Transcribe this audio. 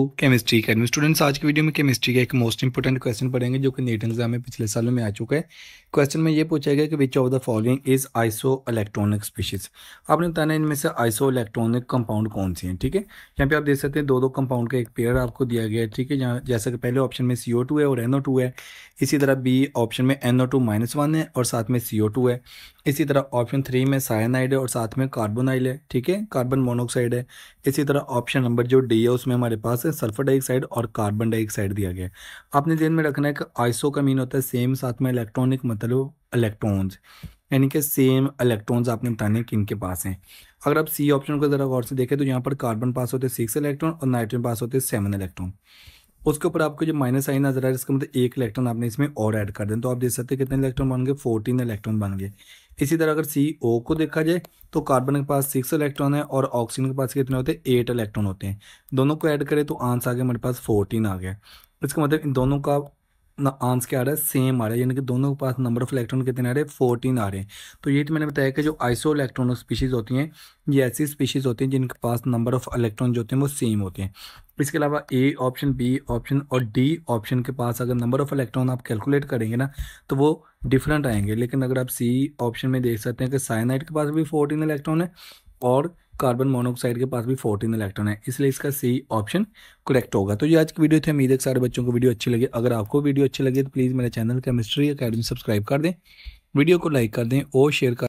chemistry academy students आज की video में केमिस्ट्री का एक मोस्ट इंपॉर्टेंट क्वेश्चन पढ़ेंगे जो कि नेट एग्जाम में पिछले सालों में आ चुका है क्वेश्चन में ये पूछा गया कि which of the following is isoelectronic species आपने बताना इनमें से आइसो इलेक्ट्रॉनिक कंपाउंड कौन से हैं ठीक है यहाँ पे आप देख सकते हैं दो दो कंपाउंड का एक पेयर आपको दिया गया है ठीक है जहाँ जैसा कि पहले ऑप्शन में सी है और एन है इसी तरह बी ऑप्शन में एन ओ है और साथ में सी है इसी तरह ऑप्शन थ्री में साइनाइड है और साथ में कार्बोनाइल है ठीक है कार्बन मोनोक्साइड है इसी तरह ऑप्शन नंबर जो डी है उसमें हमारे पास पास सल्फर डाइऑक्साइड और कार्बन डाइऑक्साइड दिया गया है आपने ध्यान में रखना है कि आइसो का मीन होता है सेम साथ में इलेक्ट्रॉनिक मतलब इलेक्ट्रॉन्स यानी कि सेम इलेक्ट्रॉन्स आपने बताने किन के पास हैं अगर आप सी ऑप्शन को ज़रा गौर से देखें तो यहाँ पर कार्बन पास होते हैं सिक्स इलेक्ट्रॉन और नाइट्रोजन पास होते हैं सेवन इलेक्ट्रॉन उसके ऊपर आपको जो माइनस साइन नजर आ रहा है इसका मतलब एक इलेक्ट्रॉन आपने इसमें और ऐड कर दें तो आप देख सकते हैं कितने इलेक्ट्रॉन बन गए फोर्टीन इलेक्ट्रॉन बन गए इसी तरह अगर सी ओ को देखा जाए तो कार्बन के पास सिक्स इलेक्ट्रॉन है और ऑक्सीजन के पास कितने होते हैं एट इलेक्ट्रॉन होते हैं दोनों को ऐड करें तो आंस आ गया हमारे पास फोर्टीन आ गया इसका मतलब इन दोनों का आंस क्या आ रहा है सेम आ रहा है यानी कि दोनों के पास नंबर ऑफ इलेक्ट्रॉन कितने आ रहे हैं फोर्टीन आ रहे हैं तो ये तो मैंने बताया कि जो आइसो इलेक्ट्रॉन स्पीशीज़ होती हैं ये ऐसी स्पीशीज़ होती हैं जिनके पास नंबर ऑफ इलेक्ट्रॉन जो होते हैं वो सेम होते हैं इसके अलावा ए ऑप्शन बी ऑप्शन और डी ऑप्शन के पास अगर नंबर ऑफ इलेक्ट्रॉन आप कैलकुलेट करेंगे ना तो वो डिफरेंट आएंगे लेकिन अगर आप सी ऑप्शन में देख सकते हैं कि साइनाइड के पास भी फोर्टीन इलेक्ट्रॉन है और कार्बन मोनोऑक्साइड के पास भी फोर्टीन इलेक्ट्रॉन है इसलिए इसका सी ऑप्शन करेक्ट होगा तो ये आज की वीडियो थी उम्मीद है सारे बच्चों को वीडियो अच्छी लगे अगर आपको वीडियो अच्छी लगे तो प्लीज़ मेरे चैनल केमिस्ट्री अकेडमी सब्सक्राइब कर दें वीडियो को लाइक कर दें और शेयर कर